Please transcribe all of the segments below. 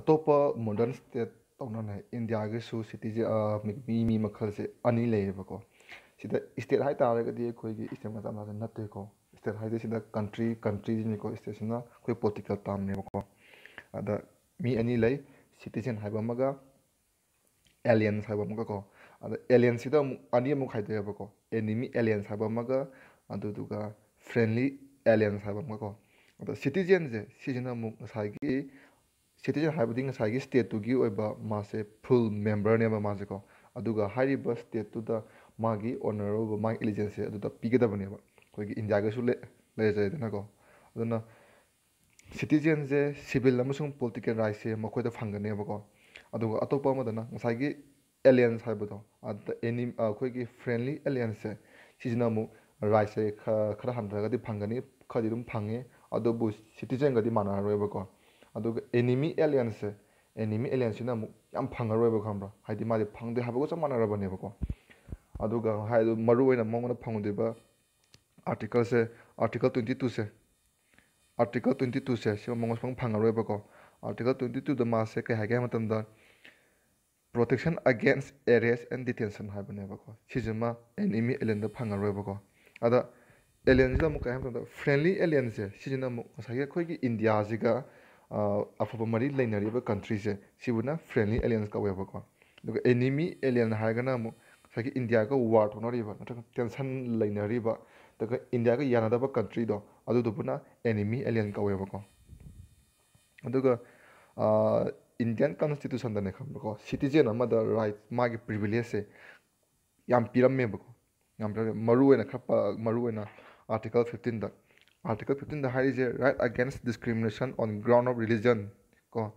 ꯑꯇꯣꯞꯄ modern state ꯇꯧꯅꯅꯦ ꯏꯟꯗꯤꯌꯥꯒꯤꯁꯨ ꯁꯤꯇꯤꯁꯦ ꯃꯤ ꯃꯤ ꯃꯈꯜꯁꯦ ꯑꯅꯤ ꯂꯩꯌꯦꯕꯀꯣ ꯁꯤꯗ ꯏꯁꯇꯦꯠ ꯍꯥꯏ ꯇꯥꯔꯒꯗꯤ ꯑꯩꯈꯣꯏꯒꯤ ꯏꯁꯇꯦꯠ ꯃꯆꯥ ꯃꯆꯥ ꯅꯠꯇꯦꯀꯣ ꯏꯁꯇꯦꯠ ꯍꯥꯏꯗꯤ ꯁꯤꯗ ꯀꯟꯇ꯭ꯔꯤ ꯀꯟꯇ꯭ꯔꯤꯁꯤꯅꯤꯀꯣ ꯏꯁꯇꯦꯠꯁꯤꯅ ꯑꯩꯈꯣꯏ ꯄꯣꯂꯤꯇꯤꯀꯦꯜ ꯇꯥꯝꯅꯦꯕꯀꯣ ꯑꯗ ꯃꯤ ꯑꯅꯤ ꯂꯩ ꯁꯤꯇꯤꯖꯦꯟ ꯍꯥꯏꯕ ꯑꯃꯒ ꯑꯦꯂꯤꯌꯟꯁ ꯍꯥꯏꯕ ꯑꯃꯒꯀꯣ ꯑꯗ ꯑꯦꯂꯤꯌꯟꯁꯤꯗ ꯑꯃꯨꯛ ꯑꯅꯤ ꯑꯃꯨꯛ ꯈꯥꯏꯗꯣꯛꯑꯦꯕꯀꯣ ꯑꯦꯅꯤꯃꯤ ꯑꯦꯂꯤꯌꯟꯁ ꯍꯥꯏꯕ ꯑꯃꯒ ꯑꯗꯨꯗꯨꯒ ꯐ꯭ꯔꯦꯟꯂꯤ ꯑꯦꯂꯤꯌꯟꯁ ꯍꯥꯏꯕ ꯑꯃꯒꯀꯣ ꯑꯗꯣ ꯁꯤꯇꯤꯖꯦꯟꯁꯦ ꯁꯤꯁꯤꯅ ꯑꯃꯨꯛ ꯉꯁꯥꯏꯒꯤ ꯁꯤꯇꯤꯖꯦꯟ ꯍꯥꯏꯕꯗꯤ ꯉꯁꯥꯏꯒꯤ ꯁ꯭ꯇꯦꯠꯇꯨꯗ ꯃꯥꯒꯤ ꯑꯣꯅꯔ ꯑꯣꯏꯕ ꯃꯥꯒꯤ ꯑꯦꯂꯤꯖꯦꯟꯁꯦ ꯑꯗꯨꯗ ꯄꯤꯒꯗꯕꯅꯦꯕ ꯑꯩꯈꯣꯏꯒꯤ ꯏꯟꯗꯤꯌꯥꯒꯁꯨ ꯂꯩꯖꯩꯗꯅꯀꯣ ꯑꯗꯨꯅ ꯁꯤꯇꯤꯖꯦꯟꯒꯗꯤ ꯃꯥꯟꯅꯔꯔꯣꯏꯕꯀꯣ ꯑꯗꯨꯒ ꯑꯦꯅꯤꯃꯤ ꯑꯦꯂꯤꯌꯟꯁꯁꯦ ꯑꯦꯅꯤꯃꯤ ꯑꯦꯂꯤꯌꯟꯁꯤꯅ ꯑꯃꯨꯛ ꯌꯥꯝ ꯐꯪꯉꯔꯣꯏꯕ ꯈꯪꯕ꯭ꯔꯥ ꯍꯥꯏꯗꯤ ꯃꯥꯗꯤ ꯐꯪꯗꯦ ꯍꯥꯏꯕꯒ ꯆꯞ ꯃꯥꯟꯅꯔꯕꯅꯦꯕꯀꯣ ꯑꯗꯨꯒ ꯍꯥꯏꯗꯣ ꯃꯔꯨꯑꯣꯏꯅ ꯃꯉꯣꯟꯗ ꯐꯪꯗꯣꯏꯕ ꯑꯥꯔꯇꯤꯀꯜꯁꯦ ꯑꯥꯔꯇꯤꯀꯜ ꯇ꯭ꯋꯦꯟꯇꯤ ꯇꯨꯁꯦ ꯑꯥꯔꯇꯤꯀꯜ ꯇ꯭ꯋꯦꯟꯇꯤ ꯇꯨꯁꯦ ꯁꯤꯃ ꯃꯉꯣꯟꯗ ꯁꯨꯡꯐꯪ ꯐꯪꯉꯔꯣꯏꯕꯀꯣ ꯑꯥꯔꯇꯤꯀꯜ ꯇ꯭ꯋꯦꯟꯇꯤ ꯇꯨꯗ ꯃꯥꯁꯦ ꯀꯩ ꯍꯥꯏꯒꯦ ꯍꯥꯏ ꯃꯇꯝꯗ protection against arrest and detention ꯍꯥꯏꯕꯅꯦꯕꯀꯣ ꯁꯤꯁꯤꯃ ꯑꯦꯅꯤꯃꯤ ꯑꯦꯂꯦꯟꯗ ꯐꯪꯉꯔꯣꯏꯕꯀꯣ ꯑꯗ ꯑꯦꯂꯦꯟꯁꯤꯗ ꯑꯃꯨꯛ ꯀꯩ ꯍꯥꯏ ꯃꯇꯝꯗ ꯐ꯭ꯔꯦꯟꯂꯤ ꯑꯦꯂꯦꯟꯁꯦ ꯁꯤꯁꯤꯅ ꯑꯃꯨꯛ ꯉꯁꯥꯏꯒꯤ ꯑꯩꯈꯣꯏꯒꯤ ꯏꯟꯗꯤꯌꯥꯁꯤꯒ ꯑꯐꯕ ꯃꯔꯤ ꯂꯩꯅꯔꯤꯕ ꯀꯟꯇ꯭ꯔꯤꯁꯦ ꯁꯤꯕꯨꯅ ꯐ꯭ꯔꯦꯟꯂꯤ ꯑꯦꯂꯤꯌꯟꯁ ꯀꯧꯋꯦꯕꯀꯣ ꯑꯗꯨꯒ ꯑꯦꯅꯤꯃꯤ ꯑꯦꯂꯤꯌꯟ ꯍꯥꯏꯔꯒꯅ ꯑꯃꯨꯛ ꯉꯁꯥꯏꯒꯤ ꯏꯟꯗꯤꯌꯥꯒ ꯋꯥꯔ ꯊꯣꯛꯅꯔꯤꯕ ꯅꯠꯇ꯭ꯔꯒ ꯇꯦꯟꯁꯟ ꯂꯩꯅꯔꯤꯕ ꯑꯗꯨꯒ ꯏꯟꯗꯤꯌꯥꯒ ꯌꯥꯅꯗꯕ ꯀꯟꯇ꯭ꯔꯤꯗꯣ ꯑꯗꯨꯗꯨꯕꯨꯅ ꯑꯦꯅꯤꯃꯤ ꯑꯦꯂꯤꯌꯟ ꯀꯧꯋꯦꯕꯀꯣ ꯑꯗꯨꯒ ꯏꯟꯗꯤꯌꯥꯟ ꯀꯟꯁꯇꯤꯇ꯭ꯌꯨꯁꯟꯗꯅꯦ ꯈꯪꯕꯀꯣ ꯁꯤꯇꯤꯖꯦꯟ ꯑꯃꯗ ꯔꯥꯏꯠ ꯃꯥꯒꯤ ꯄ꯭ꯔꯤꯚꯤꯂꯦꯖꯁꯦ ꯌꯥꯝ ꯄꯤꯔꯝꯃꯦꯕꯀꯣ ꯌꯥꯝ ꯄꯤꯔꯝꯃꯦ ꯃꯔꯨꯑꯣꯏꯅ ꯈꯔ ꯃꯔꯨꯑꯣꯏꯅ ꯑꯥꯔꯇꯤꯀꯜ ꯐꯤꯐꯇꯤꯟꯗ Article 15 the high is a right against discrimination on ground of religion को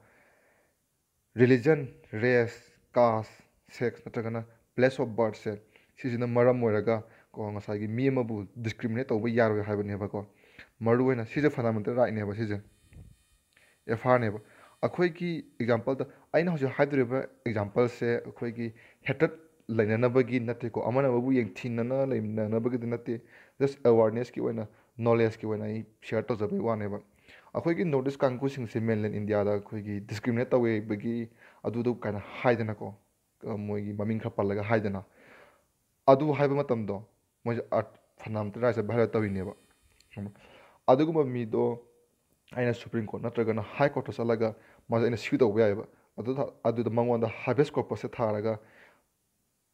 religion race caste sex नꯠꯇ꯭ꯔꯒꯅ place of birth ꯁꯦ ꯁꯤꯁꯤꯅ ꯃꯔꯝ ꯑꯣꯏꯔꯒ ꯀꯣ ꯉꯁꯥꯏꯒꯤ ꯃꯤ ꯑꯃꯕꯨ discriminate ꯇꯧꯕ ꯌꯥꯔꯣꯏ ꯍꯥꯏꯕꯅꯦꯕꯀꯣ ꯃꯔꯨ ꯑꯣꯏꯅ ꯁꯤꯁꯦ fundamental rightꯅꯦꯕ ꯁꯤꯁꯦ ꯑꯦꯐꯥꯔꯅꯦꯕ ꯑꯩꯈꯣꯏꯒꯤ ꯑꯦꯛꯖꯥꯝꯄꯜꯗ ꯑꯩꯅ ꯍꯧꯖꯤꯛ ꯍꯥꯏꯗꯣꯔꯤꯕ ꯑꯦꯛꯖꯥꯝꯄꯜꯁꯦ ꯑꯩꯈꯣꯏꯒꯤ ꯍꯦꯇꯠ ꯂꯩꯅꯅꯕꯒꯤ ꯅꯠꯇꯦꯀꯣ ꯑꯃꯅ ꯑꯃꯕꯨ ꯌꯦꯡꯊꯤꯅꯅ ꯂꯩꯅꯅꯕꯒꯤꯗꯤ ꯅꯠꯇꯦ ꯖꯁ ꯑꯦꯋꯥꯔꯅꯦꯁꯀꯤ ꯑꯣꯏꯅ ꯅꯣꯂꯦꯖꯀꯤ ꯑꯣꯏꯅ ꯑꯩ ꯁꯤꯌꯥꯔ ꯇꯧꯖꯕꯒꯤ ꯋꯥꯅꯦꯕ ꯑꯩꯈꯣꯏꯒꯤ ꯅꯣꯔꯠ ꯏꯁ ꯀꯥꯡꯕꯨꯁꯤꯡꯁꯦ ꯃꯦꯟꯂꯦꯟ ꯏꯟꯗꯤꯌꯥꯗ ꯑꯩꯈꯣꯏꯒꯤ ꯗꯤꯁꯀ꯭ꯔꯤꯃꯤꯅꯦꯠ ꯇꯧꯋꯦꯕꯒꯤ ꯑꯗꯨꯗꯨ ꯀꯥꯏꯅ ꯍꯥꯏꯗꯅꯀꯣ ꯃꯣꯏꯒꯤ ꯃꯃꯤꯡ ꯈꯔ ꯄꯜꯂꯒ ꯍꯥꯏꯗꯅ ꯑꯗꯨ ꯍꯥꯏꯕ ꯃꯇꯝꯗꯣ ꯃꯣꯏꯁꯦ ꯐꯅꯥꯝꯇ ꯔꯥꯏꯁꯦ ꯚꯥꯏꯔꯦꯠ ꯇꯧꯔꯤꯅꯦꯕ ꯑꯗꯨꯒꯨꯝꯕ ꯃꯤꯗꯣ ꯑꯩꯅ ꯁꯨꯄ꯭ꯔꯤꯝ ꯀꯣꯔꯠ ꯅꯠꯇ꯭ꯔꯒꯅ ꯍꯥꯏ ꯀꯣꯔꯠꯇ ꯆꯠꯂꯒ ꯃꯥꯁꯦ ꯑꯩꯅ ꯁꯤꯎ ꯇꯧꯕ ꯌꯥꯏꯑꯕ ꯑꯗꯨꯗ ꯑꯗꯨꯗ ꯃꯉꯣꯟꯗ ꯍꯥꯏꯕꯦꯁ ꯀꯣꯔꯄꯁꯁꯦ ꯊꯥꯔꯒ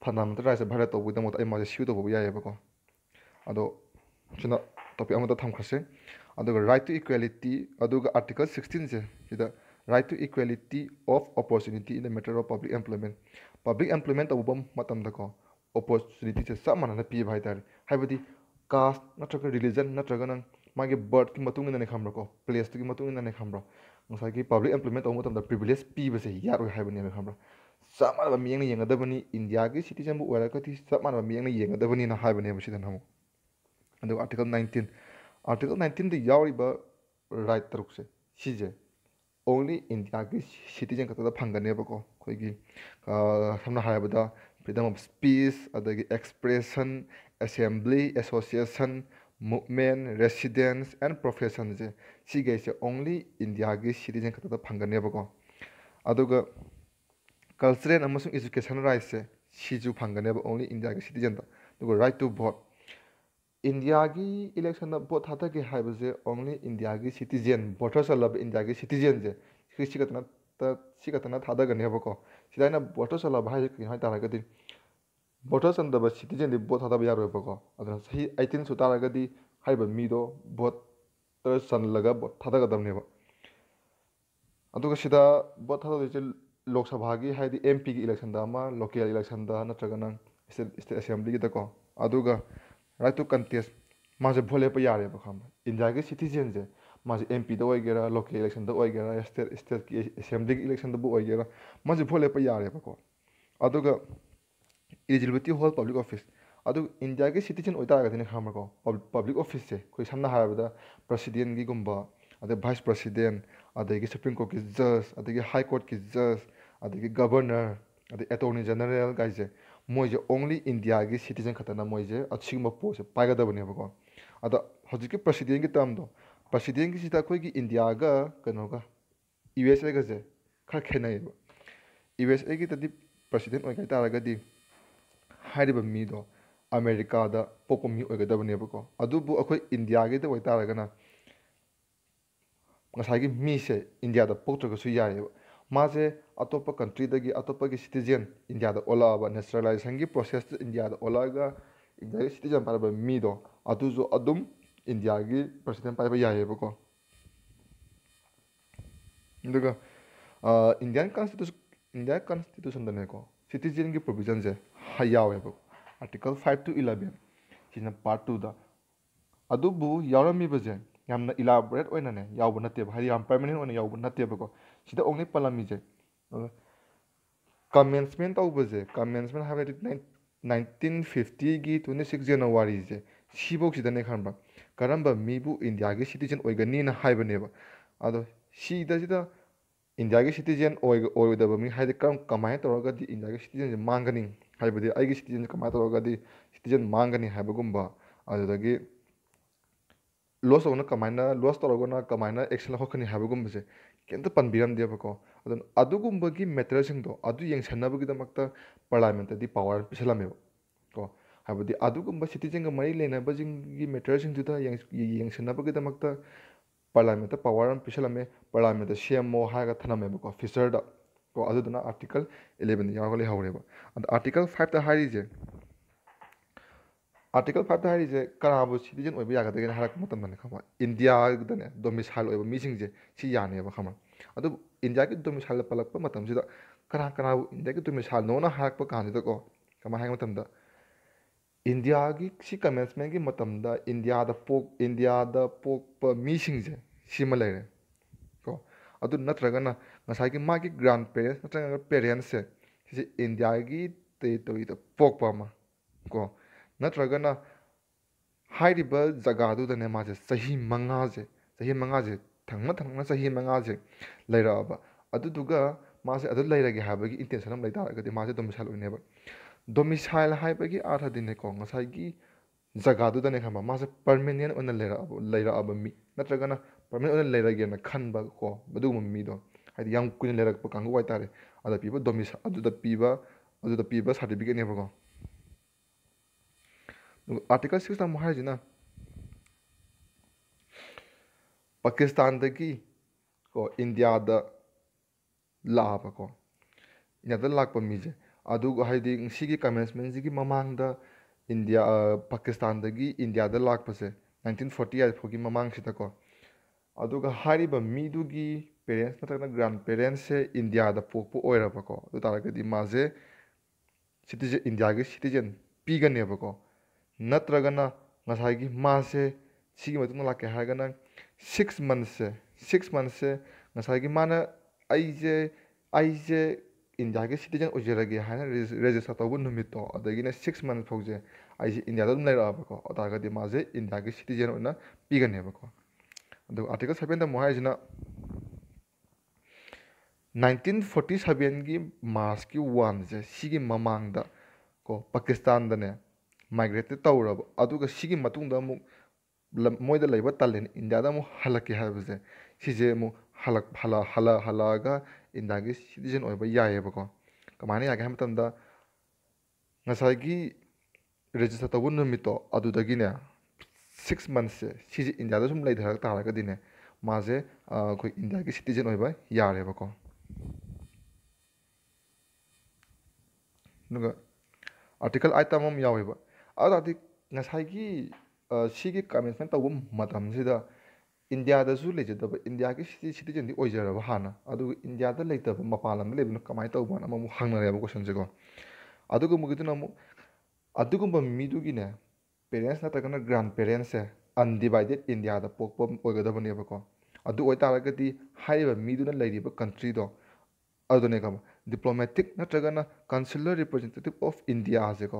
ꯐꯅꯥꯝꯇ ꯔꯥꯏꯁꯦ ꯚꯥꯏꯔꯦꯠ ꯇꯧꯕꯒꯤꯗꯃꯛꯇ ꯑꯩ ꯃꯥꯁꯦ ꯁꯤꯎ ꯇꯧꯕ ꯌꯥꯏꯑꯕꯀꯣ ꯑꯗꯣ ꯁꯤꯅ टॉपिक अमदा थम खसे अदुग राइट टू इक्वालिटी अदुग आर्टिकल 16 से इदा right to equality of opportunity in the matter of public employment public employment तबम मतम दको अपॉर्चुनिटी से सब मानना पी भाई तार हाइबदी कास्ट नत्रग रिलीजन नत्रग नंग मागे बर्थ की मतुंग इनने खामरो को प्लेस की मतुंग इनने खामरो ngusai ki public employment tawmo tamda privilege piba se yaro haibani me khamra sama ba miyang ni yanga dabani india ki citizen bu wara ka ti sama ba miyang ni yanga dabani na haibani ba sidan hamu अगर article nineteen article nineteen the यावरीबा right तरुक से सीजे only India की citizen का तदा फंगने बको कोई की हमने हाय बता freedom of speech other expression assembly association movement, residence and profession je si gai se only India gi citizen khata phangane ba ko aduga culture and amasung education right se si ju phangane ba only India gi citizen da duga right to vote ꯏꯟꯗꯤꯌꯥꯒꯤ ꯏꯂꯦꯛꯁꯟꯗ vote ꯊꯥꯗꯒꯦ ꯍꯥꯏꯕꯁꯦ only ꯏꯟꯗꯤꯌꯥꯒꯤ citizen voters ꯆꯜꯂꯕ ꯏꯟꯗꯤꯌꯥꯒꯤ ꯁꯤꯇꯤꯖꯦꯟꯁꯦ ꯁꯤ ꯈꯛꯇꯅ ꯁꯤ ꯈꯛꯇꯅ ꯊꯥꯗꯒꯅꯦꯕꯀꯣ ꯁꯤꯗ ꯑꯩꯅ voter ꯆꯜꯂꯕ ꯍꯥꯏꯁꯦ ꯀꯩꯅꯣ ꯍꯥꯏ ꯇꯥꯔꯒꯗꯤ ꯚꯣꯇꯔ ꯆꯟꯗꯕ ꯁꯤꯇꯤꯖꯦꯟꯗꯤ ꯚꯣꯠ ꯊꯥꯗꯕ ꯌꯥꯔꯣꯏꯕꯀꯣ ꯑꯗꯨꯅ ꯆꯍꯤ ꯑꯩꯠꯇꯤꯟ ꯁꯨ ꯇꯥꯔꯒꯗꯤ ꯍꯥꯏꯔꯤꯕ ꯃꯤꯗꯣ ꯚꯣꯠꯇ ꯆꯜꯂꯒ ꯚꯣꯠ ꯊꯥꯗꯒꯗꯕꯅꯦꯕ ꯑꯗꯨꯒ ꯁꯤꯗ ꯚꯣꯠ ꯊꯥꯗꯗꯣꯏꯁꯦ ꯂꯣꯛ ꯁꯚꯥꯒꯤ ꯍꯥꯏꯗꯤ ꯑꯦꯝ ꯄꯤꯒꯤ ꯏꯂꯦꯛꯁꯟꯗ ꯑꯃ ꯂꯣꯀꯦꯜ ꯏꯂꯦꯛꯁꯟꯗ ꯅꯠꯇ꯭ꯔꯒꯅ ꯁ꯭ꯇꯦꯠ ꯑꯦꯁꯦꯝꯕ꯭ꯂꯤꯒꯤꯗꯀꯣ ꯑꯗꯨꯒ ꯔꯥꯏꯠ ꯇꯨ ꯀꯟꯇꯦꯁ ꯃꯥꯁꯦ ꯚꯣꯠ ꯂꯦꯞꯄ ꯌꯥꯔꯦꯕ ꯈꯪꯕ꯭ꯔꯥ ꯏꯟꯗꯤꯌꯥꯒꯤ ꯁꯤꯇꯤꯖꯦꯟꯁꯦ ꯃꯥꯁꯦ ꯑꯦꯝ ꯄꯤꯗ ꯑꯣꯏꯒꯦꯔꯥ ꯂꯣꯀꯦꯜ ꯏꯂꯦꯛꯁꯟꯗ ꯑꯣꯏꯒꯦꯔꯥ ꯏꯁꯇꯦꯠ ꯏꯁꯇꯦꯠꯀꯤ ꯑꯦꯁꯦꯝꯕ꯭ꯂꯤꯒꯤ ꯏꯂꯦꯛꯁꯟꯗꯕꯨ ꯑꯣꯏꯒꯦꯔꯥ ꯃꯥꯁꯦ ꯚꯣꯠ ꯂꯦꯞꯄ ꯌꯥꯔꯦꯕꯀꯣ ꯑꯗꯨꯒ ꯏꯂꯤꯖꯤꯕꯤꯂꯤꯇꯤ ꯍꯣꯜ ꯄꯕ꯭ꯂꯤꯛ ꯑꯣꯐꯤꯁ ꯑꯗꯨ ꯏꯟꯗꯤꯌꯥꯒꯤ ꯁꯤꯇꯤꯖꯟ ꯑꯣꯏꯇꯥꯔꯒꯗꯤꯅꯦ ꯈꯪꯕ꯭ꯔꯥꯀꯣ ꯄꯕ꯭ꯂꯤꯛ ꯑꯣꯐꯤꯁꯁꯦ ꯑꯩꯈꯣꯏ ꯁꯝꯅ ꯍꯥꯏꯔꯕꯗ ꯄ꯭ꯔꯁꯤꯗꯦꯟꯒꯤꯒꯨꯝꯕ ꯑꯗꯩ ꯚꯥꯏꯁ ꯄ꯭ꯔꯁꯤꯗꯦꯟ ꯑꯗꯒꯤ ꯁꯨꯄ꯭ꯔꯤꯝ ꯀꯣꯔꯠꯀꯤ ꯖꯁ ꯑꯗꯒꯤ ꯍꯥꯏ ꯀꯣꯔꯠꯀꯤ ꯖꯁ ꯑꯗꯒꯤ ꯒꯕꯔꯅꯔ ꯑꯗꯩ ꯑꯦꯇꯣꯔꯅꯤ ꯖꯦꯅꯔꯦꯜ ꯀꯥꯏꯁꯦ मोजे ओनली इंडिया की सिटीजन खतन मोजे अच्छी पोस्ट पागदबनेबको अद हजिक प्रेसीडेंट की टर्म दो प्रेसीडेंट की अखोगी इंडिया कनोग यू एस एगसे खर खेन यू एस ए की प्रेसीडेंट होगी अमेरिका पोप मीगदबनेबको अखोई इंडिया की होगी मीसे इंडिया पोत्रगसु याब ꯃꯥꯁꯦ ꯑꯇꯣꯞꯄ ꯀꯟꯇ꯭ꯔꯤꯗꯒꯤ ꯑꯇꯣꯞꯄꯒꯤ ꯁꯤꯇꯤꯖꯦꯟ ꯏꯟꯗꯤꯌꯥꯗ ꯑꯣꯜꯂꯛꯑꯕ ꯅꯦꯁꯅꯦꯂꯥꯏꯖꯦꯁꯟꯒꯤ ꯄ꯭ꯔꯣꯁꯦꯁꯇ ꯏꯟꯗꯤꯌꯥꯗ ꯑꯣꯜꯂꯛꯑꯒ ꯏꯟꯗꯤꯌꯥꯒꯤ ꯁꯤꯇꯤꯖꯟ ꯄꯥꯏꯔꯕ ꯃꯤꯗꯣ ꯑꯗꯨꯁꯨ ꯑꯗꯨꯝ ꯏꯟꯗꯤꯌꯥꯒꯤ ꯄ꯭ꯔꯁꯤꯗꯦꯟ ꯄꯥꯏꯕ ꯌꯥꯏꯌꯦꯕꯀꯣ ꯑꯗꯨꯒ ꯏꯟꯗꯤꯌꯥꯟ ꯀꯟꯁꯇꯤꯇ꯭ꯌꯨꯁꯟ ꯏꯟꯗꯤꯌꯥꯟ ꯀꯟꯁꯇꯤꯇ꯭ꯌꯨꯁꯟꯗꯅꯦꯀꯣ ꯁꯤꯇꯤꯖꯦꯟꯒꯤ ꯄ꯭ꯔꯣꯕꯤꯖꯟꯁꯦ ꯌꯥꯎꯋꯦꯕ ꯑꯥꯔꯇꯤꯀꯜ ꯐꯥꯏꯚ ꯇꯨ ꯏꯂꯚꯦꯟ ꯁꯤꯅ ꯄꯥꯔꯠ ꯇꯨꯗ ꯑꯗꯨꯕꯨ ꯌꯥꯎꯔꯝꯃꯤꯕꯁꯦ ꯌꯥꯝꯅ ꯏꯂꯥꯕꯣꯔꯦꯠ ꯑꯣꯏꯅꯅꯦ ꯌꯥꯎꯕ ꯅꯠꯇꯦꯕ ꯍꯥꯏꯗꯤ ꯌꯥꯝ ꯄꯔꯃꯅꯦꯟ ꯑꯣꯏꯅ ꯌꯥꯎꯕ ꯅꯠꯇꯦꯕꯀꯣ ꯁꯤꯗ ꯑꯣꯡꯂꯤ ꯄꯜꯂꯝꯃꯤꯁꯦ ꯀꯃꯦꯟꯁꯃꯦꯟ ꯇꯧꯕꯁꯦ ꯀꯃꯦꯟꯁꯃꯦꯟ ꯍꯥꯏꯕꯗꯤ ꯅꯥꯏꯟꯇꯤꯟ ꯐꯤꯐꯇꯤꯒꯤ ꯇ꯭ꯋꯦꯟꯇꯤ ꯁꯤꯛꯁ ꯖꯅꯋꯥꯔꯤꯁꯦ ꯁꯤꯐꯧꯁꯤꯗꯅꯦ ꯈꯪꯕ꯭ꯔꯥ ꯀꯔꯝꯕ ꯃꯤꯕꯨ ꯏꯟꯗꯤꯌꯥꯒꯤ ꯁꯤꯇꯤꯖꯟ ꯑꯣꯏꯒꯅꯤꯅ ꯍꯥꯏꯕꯅꯦꯕ ꯑꯗꯣ ꯁꯤꯗꯁꯤꯗ ꯏꯟꯗꯤꯌꯥꯒꯤ ꯁꯤꯇꯤꯖꯟ ꯑꯣꯏꯔꯣꯏꯗꯕ ꯃꯤ ꯍꯥꯏꯗꯤ ꯀꯔꯝ ꯀꯃꯥꯏꯅ ꯇꯧꯔꯒꯗꯤ ꯏꯟꯗꯤꯌꯥꯒꯤ ꯁꯤꯇꯤꯖꯟꯁꯦ ꯃꯥꯡꯒꯅꯤ ꯍꯥꯏꯕꯗꯤ ꯑꯩꯒꯤ ꯁꯤꯇꯤꯖꯟꯁꯦ ꯀꯃꯥꯏꯅ ꯇꯧꯔꯒꯗꯤ ꯁꯤꯇꯤꯖꯟ ꯃꯥꯡꯒꯅꯤ ꯍꯥꯏꯕꯒꯨꯝꯕ ꯑꯗꯨꯗꯒꯤ ꯂꯣꯁ ꯇꯧꯕꯅ ꯀꯃꯥꯏꯅ ꯂꯣꯁ ꯇꯧꯔꯒꯅ ꯀꯃꯥꯏꯅ ꯑꯦꯛꯁꯟ ꯂꯧꯈꯠꯀꯅꯤ ꯍꯥꯏꯕꯒꯨꯝꯕꯁꯦ ꯀꯩꯝꯇ ꯄꯟꯕꯤꯔꯝꯗꯦꯕꯀꯣ ꯑꯗꯨꯅ ꯑꯗꯨꯒꯨꯝꯕꯒꯤ ꯃꯦꯇꯔꯦꯜꯁꯤꯡꯗꯣ ꯑꯗꯨ ꯌꯦꯡꯁꯟꯅꯕꯒꯤꯗꯃꯛꯇ ꯄꯔꯂꯥꯃꯦꯟꯇꯗꯤ ꯄꯥꯋꯔ ꯄꯤꯁꯜꯂꯝꯃꯦꯕ ꯀꯣ ꯍꯥꯏꯕꯗꯤ ꯑꯗꯨꯒꯨꯝꯕ ꯁꯤꯇꯤꯖꯟꯒ ꯃꯔꯤ ꯂꯩꯅꯕꯁꯤꯡꯒꯤ ꯃꯦꯇꯔꯦꯜꯁꯤꯡꯗꯨꯗ ꯌꯦꯡꯁꯤꯟꯅꯕꯒꯤꯗꯃꯛꯇ ꯄꯔꯂꯥꯃꯦꯟꯇ ꯄꯥꯋꯔ ꯑꯃ ꯄꯤꯁꯜꯂꯝꯃꯦ ꯄꯔꯂꯥꯃꯦꯟꯇ ꯁꯦꯝꯃꯣ ꯍꯥꯏꯔꯒ ꯊꯝꯂꯝꯃꯦꯕꯀꯣ ꯐꯤꯆꯔꯗ ꯀꯣ ꯑꯗꯨꯗꯨꯅ ꯑꯥꯔꯇꯤꯀꯜ ꯏꯂꯦꯚꯦꯟꯗ ꯌꯥꯎꯔꯒ ꯂꯩꯍꯧꯔꯦꯕ ꯑꯗ ꯑꯥꯔꯇꯤꯀꯜ ꯐꯥꯏꯚꯇ ꯍꯥꯏꯔꯤꯁꯦ आर्टिकल फाइव है कराबू सिटीजन होगा यागदे खबर इंडिया डोमिसाइल हो खबर अब इंडिया की डोमिसाइल पलप कना कना इंडिया की डोमिसाइल नौ हरप कानदको कम इंडिया की कमेंसमेंट की इंडिया पोक इंडिया पोप मीसे सिम लेरें को अब नत्रगना की ग्रांड पेरेंट्स नत्रगना पेरेंट्स से इंडिया की पोप को ꯅꯠꯇ꯭ꯔꯒꯅ ꯍꯥꯏꯔꯤꯕ ꯖꯒꯥꯗꯨꯗꯅꯦ ꯃꯥꯁꯦ ꯆꯍꯤ ꯃꯉꯥꯁꯦ ꯆꯍꯤ ꯃꯉꯥꯁꯦ ꯊꯪꯅ ꯊꯪꯅꯅ ꯆꯍꯤ ꯃꯉꯥꯁꯦ ꯂꯩꯔꯛꯑꯕ ꯑꯗꯨꯗꯨꯒ ꯃꯥꯁꯦ ꯑꯗꯨ ꯂꯩꯔꯒꯦ ꯍꯥꯏꯕꯒꯤ ꯏꯟꯇꯦꯟꯁꯟ ꯑꯃ ꯂꯩꯇꯥꯔꯒꯗꯤ ꯃꯥꯁꯦ ꯗꯣꯃꯤꯁꯥꯏꯜ ꯑꯣꯏꯅꯦꯕ ꯗꯣꯃꯤꯁꯥꯏꯜ ꯍꯥꯏꯕꯒꯤ ꯑꯥꯔꯊꯗꯤꯅꯦꯀꯣ ꯉꯁꯥꯏꯒꯤ ꯖꯒꯥꯗꯨꯗꯅꯦ ꯈꯪꯕ ꯃꯥꯁꯦ ꯄꯔꯃꯤꯅꯦꯟ ꯑꯣꯏꯅ ꯂꯩꯔꯛꯑꯕ ꯂꯩꯔꯛꯑꯕ ꯃꯤ ꯅꯠꯇ꯭ꯔꯒꯅ ꯄꯔꯃꯤꯅꯦꯟ ꯑꯣꯏꯅ ꯂꯩꯔꯒꯦꯅ ꯈꯟꯕ ꯀꯣ ꯑꯗꯨꯒꯨꯝꯕ ꯃꯤꯗꯣ ꯍꯥꯏꯗꯤ ꯌꯥꯝ ꯀꯨꯏꯅ ꯂꯩꯔꯛꯄ ꯀꯥꯡꯕꯨ ꯍꯥꯏꯇꯥꯔꯦ ꯑꯗ ꯄꯤꯕ ꯗꯣꯃꯤꯁꯥꯏꯜ ꯑꯗꯨꯗ ꯄꯤꯕ ꯑꯗꯨꯗ ꯄꯤꯕ ꯁꯥꯔꯇꯤꯐꯤꯀꯦꯠꯅꯦꯕꯀꯣ ꯑꯥꯔꯇꯤꯀꯜ ꯁꯤꯛꯁꯇ ꯑꯃꯨꯛ ꯍꯥꯏꯔꯤꯁꯤꯅ ꯄꯥꯀꯤꯁꯇꯥꯟꯗꯒꯤ ꯀꯣ ꯏꯟꯗꯤꯌꯥꯗ ꯂꯥꯛꯑꯕꯀꯣ ꯏꯟꯗꯤꯌꯥꯗ ꯂꯥꯛꯄ ꯃꯤꯁꯦ ꯑꯗꯨꯒ ꯍꯥꯏꯗꯤ ꯉꯁꯤꯒꯤ ꯀꯃꯦꯟꯁꯃꯦꯟꯁꯤꯒꯤ ꯃꯃꯥꯡꯗ ꯏꯟꯗꯤꯌꯥ ꯄꯥꯀꯤꯁꯇꯥꯟꯗꯒꯤ ꯏꯟꯗꯤꯌꯥꯗ ꯂꯥꯛꯄꯁꯦ ꯅꯥꯏꯟꯇꯤꯟ ꯐꯣꯔꯇꯤ ꯑꯩꯠ ꯐꯥꯎꯒꯤ ꯃꯃꯥꯡꯁꯤꯗꯀꯣ ꯑꯗꯨꯒ ꯍꯥꯏꯔꯤꯕ ꯃꯤꯗꯨꯒꯤ ꯄꯦꯔꯦꯟꯁ ꯅꯠꯇ꯭ꯔꯒꯅ ꯒ꯭ꯔꯥꯟ ꯄꯦꯔꯦꯟꯁꯁꯦ ꯏꯟꯗꯤꯌꯥꯗ ꯄꯣꯛꯄ ꯑꯣꯏꯔꯕꯀꯣ ꯑꯗꯨ ꯇꯥꯔꯒꯗꯤ ꯃꯥꯁꯦ ꯁꯤꯇꯤꯖꯟ ꯏꯟꯗꯤꯌꯥꯒꯤ ꯁꯤꯇꯤꯖꯟ ꯄꯤꯒꯅꯦꯕꯀꯣ ꯅꯠꯇ꯭ꯔꯒꯅ ꯉꯁꯥꯏꯒꯤ ꯃꯥꯁꯦ ꯁꯤꯒꯤ ꯃꯇꯨꯡꯗ ꯂꯥꯛꯀꯦ ꯍꯥꯏꯔꯒꯅ ꯁꯤꯛꯁ ꯃꯟꯁꯁꯦ ꯁꯤꯛꯁ ꯃꯟꯁꯁꯦ ꯉꯁꯥꯏꯒꯤ ꯃꯥꯅ ꯑꯩꯁꯦ ꯑꯩꯁꯦ ꯏꯟꯗꯤꯌꯥꯒꯤ ꯁꯤꯇꯤꯖꯟ ꯑꯣꯏꯖꯔꯒꯦ ꯍꯥꯏꯅ ꯔꯦꯖꯤꯁꯇꯔ ꯇꯧꯕ ꯅꯨꯃꯤꯠꯇꯣ ꯑꯗꯒꯤꯅ ꯁꯤꯛꯁ ꯃꯟ ꯐꯥꯎꯁꯦ ꯑꯩꯁꯦ ꯏꯟꯗꯤꯌꯥꯗ ꯑꯗꯨꯝ ꯂꯩꯔꯛꯑꯕꯀꯣ ꯑꯗꯨ ꯇꯥꯔꯒꯗꯤ ꯃꯥꯁꯦ ꯏꯟꯗꯤꯌꯥꯒꯤ ꯁꯤꯇꯤꯖꯟ ꯑꯣꯏꯅ ꯄꯤꯒꯅꯦꯕꯀꯣ ꯑꯗꯨꯒ ꯑꯥꯔꯇꯤꯀꯜ ꯁꯕꯦꯟꯗ ꯑꯃꯨꯛ ꯍꯥꯏꯔꯤꯁꯤꯅ ꯅꯥꯏꯟꯇꯤꯟ ꯐꯣꯔꯇꯤ ꯁꯕꯦꯟꯒꯤ ꯃꯥꯔꯁꯀꯤ ꯋꯥꯟꯁꯦ ꯁꯤꯒꯤ ꯃꯃꯥꯡꯗ ꯀꯣ ꯄꯥꯀꯤꯁꯇꯥꯟꯗꯅꯦ ꯃꯥꯏꯒ꯭ꯔꯦꯇꯦꯠ ꯇꯧꯔꯕ ꯑꯗꯨꯒ ꯁꯤꯒꯤ ꯃꯇꯨꯡꯗ ꯑꯃꯨꯛ ꯃꯣꯏꯗ ꯂꯩꯕ ꯇꯥꯂꯦꯟ ꯏꯟꯗꯤꯌꯥꯗ ꯑꯃꯨꯛ ꯍꯜꯂꯛꯀꯦ ꯍꯥꯏꯕꯁꯦ ꯁꯤꯁꯦ ꯑꯃꯨꯛ ꯍꯜꯂꯛꯑꯒ ꯏꯟꯗꯤꯌꯥꯒꯤ ꯁꯤꯇꯤꯖꯟ ꯑꯣꯏꯕ ꯌꯥꯏꯑꯕꯀꯣ ꯀꯃꯥꯏꯅ ꯌꯥꯒꯦ ꯍꯥꯏꯕ ꯃꯇꯝꯗ ꯉꯁꯥꯏꯒꯤ ꯔꯦꯖꯤꯁꯇꯔ ꯇꯧꯕ ꯅꯨꯃꯤꯠꯇꯣ ꯑꯗꯨꯗꯒꯤꯅꯦ ꯁꯤꯛꯁ ꯃꯟꯁꯁꯦ ꯁꯤꯁꯦ ꯏꯟꯗꯤꯌꯥꯗ ꯁꯨꯝ ꯂꯩꯊꯔꯛ ꯇꯥꯔꯒꯗꯤꯅꯦ ꯃꯥꯁꯦ ꯑꯩꯈꯣꯏ ꯏꯟꯗꯤꯌꯥꯒꯤ ꯁꯤꯇꯤꯖꯟ ꯑꯣꯏꯕ ꯌꯥꯔꯦꯕꯀꯣ ꯑꯗꯨꯒ ꯑꯥꯔꯇꯤꯀꯜ ꯑꯥꯏꯠꯇ ꯑꯃ ꯌꯥꯎꯋꯦꯕ ꯑꯗꯨ ꯉꯁꯥꯏꯒꯤ ꯁꯤꯒꯤ ꯀꯃꯦꯟꯁꯃꯦꯟ ꯇꯧꯕ ꯃꯇꯝꯁꯤꯗ ꯏꯟꯗꯤꯌꯥꯗꯁꯨ ꯂꯩꯖꯗꯕ ꯏꯟꯗꯤꯌꯥꯒꯤ ꯁꯤꯇꯤꯖꯟꯗꯤ ꯑꯣꯏꯖꯔꯕ ꯍꯥꯟꯅ ꯑꯗꯨꯒ ꯏꯟꯗꯤꯌꯥꯗ ꯂꯩꯇꯕ ꯃꯄꯥꯟ ꯂꯝꯗ ꯂꯩꯕꯅ ꯀꯃꯥꯏꯅ ꯇꯧꯕꯅ ꯑꯃꯃꯨꯛ ꯍꯪꯅꯔꯦꯕ ꯀꯣꯏꯁꯟꯁꯦꯀꯣ ꯑꯗꯨꯒꯨꯝꯕꯒꯤꯗꯨꯅ ꯑꯃꯨꯛ ꯑꯗꯨꯒꯨꯝꯕ ꯃꯤꯗꯨꯒꯤꯅꯦ ꯄꯦꯔꯦꯟꯁ ꯅꯠꯇ꯭ꯔꯒꯅ ꯒ꯭ꯔꯥꯟ ꯄꯦꯔꯦꯟꯁꯁꯦ ꯑꯟꯗꯤꯚꯥꯏꯗꯦꯠ ꯏꯟꯗꯤꯌꯥꯗ ꯄꯣꯛꯄ ꯑꯣꯏꯒꯗꯕꯅꯦꯕꯀꯣ ꯑꯗꯨ ꯑꯣꯏꯇꯥꯔꯒꯗꯤ ꯍꯥꯏꯔꯤꯕ ꯃꯤꯗꯨꯅ ꯂꯩꯔꯤꯕ ꯀꯟꯇ꯭ꯔꯤꯗꯣ ꯑꯗꯨꯅꯦ ꯈꯪꯕ ꯗꯤꯄ꯭ꯂꯣꯃꯦꯇꯤꯛ ꯅꯠꯇ꯭ꯔꯒꯅ ꯀꯟꯁꯨꯂꯔ ꯔꯤꯄ꯭ꯔꯖꯦꯟꯇꯦꯇꯤꯞ ꯑꯣꯐ ꯏꯟꯗꯤꯌꯥꯁꯦꯀꯣ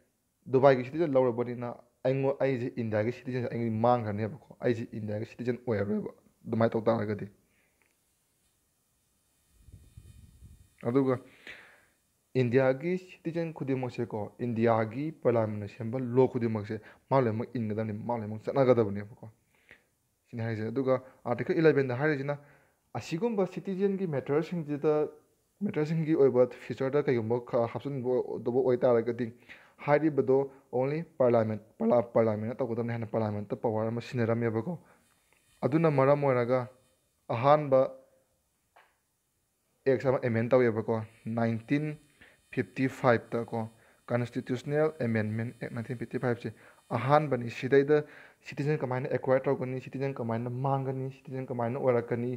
dubai ki citizen law body na ang ai ji india ki citizen ang mang kan ne ba ko ai ji india ki citizen o ya ba do mai to ta ga de adu ga india ki citizen khu de ko india ki parliament se lo khu de mo se ma le mo in ga da ni ma le mo sa na ga da ba ne ba ko sin ha 11 da ha ji na ashigum ba citizen ki matter sing ji da matter sing ki oi ba future da ka yom ba oi ta ra ꯍꯥꯏꯔꯤꯕꯗꯣ only parliament parliament ꯇꯧꯒꯗꯕꯅꯤ ꯍꯥꯏꯅ ꯄꯥꯔꯂꯥꯃꯦꯟꯇ power ꯑꯃ ꯁꯤꯖꯤꯟꯅꯔꯝꯃꯦꯕꯀꯣ ꯑꯗꯨꯅ ꯃꯔꯝ ꯑꯣꯏꯔꯒ ꯑꯍꯥꯟꯕ X ꯑꯃ amend ꯇꯧꯋꯦꯕꯀꯣ ꯅꯥꯏꯟꯇꯤꯟ ꯐꯤꯐꯇꯤ ꯐꯥꯏꯚꯇꯀꯣ ꯀꯟꯁꯇꯤꯇ꯭ꯌꯨꯁꯅꯦꯜ ꯑꯦꯃꯦꯟꯃꯦꯟ ꯑꯦꯛ ꯅꯥꯏꯟꯇꯤꯟ ꯐꯤꯐꯇꯤ ꯐꯥꯏꯚꯁꯦ ꯑꯍꯥꯟꯕꯅꯤ ꯁꯤꯗꯩꯗ ꯁꯤꯇꯤꯖꯟ ꯀꯃꯥꯏꯅ ꯑꯦꯀ꯭ꯋꯥꯏꯔ ꯇꯧꯒꯅꯤ ꯁꯤꯇꯤꯖꯟꯀꯃꯥꯏꯅ ꯃꯥꯡꯒꯅꯤ ꯁꯤꯇꯤꯖꯟ ꯀꯃꯥꯏꯅ ꯑꯣꯏꯔꯛꯀꯅꯤ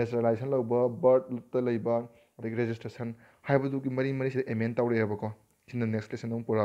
ꯅꯦꯆꯔꯦꯂꯥꯏꯖꯦꯁꯟ ꯂꯧꯕ ꯕꯔꯠꯇ ꯂꯩꯕ ꯑꯗꯒꯤ ꯔꯦꯖꯤꯁꯇ꯭ꯔꯦꯁꯟ ꯍꯥꯏꯕꯗꯨꯒꯤ ꯃꯔꯤ ꯃꯔꯤꯁꯤꯗ ꯑꯦꯃꯦꯟ ꯇꯧꯔꯛꯑꯦꯕꯀꯣ si não Nestlé não non por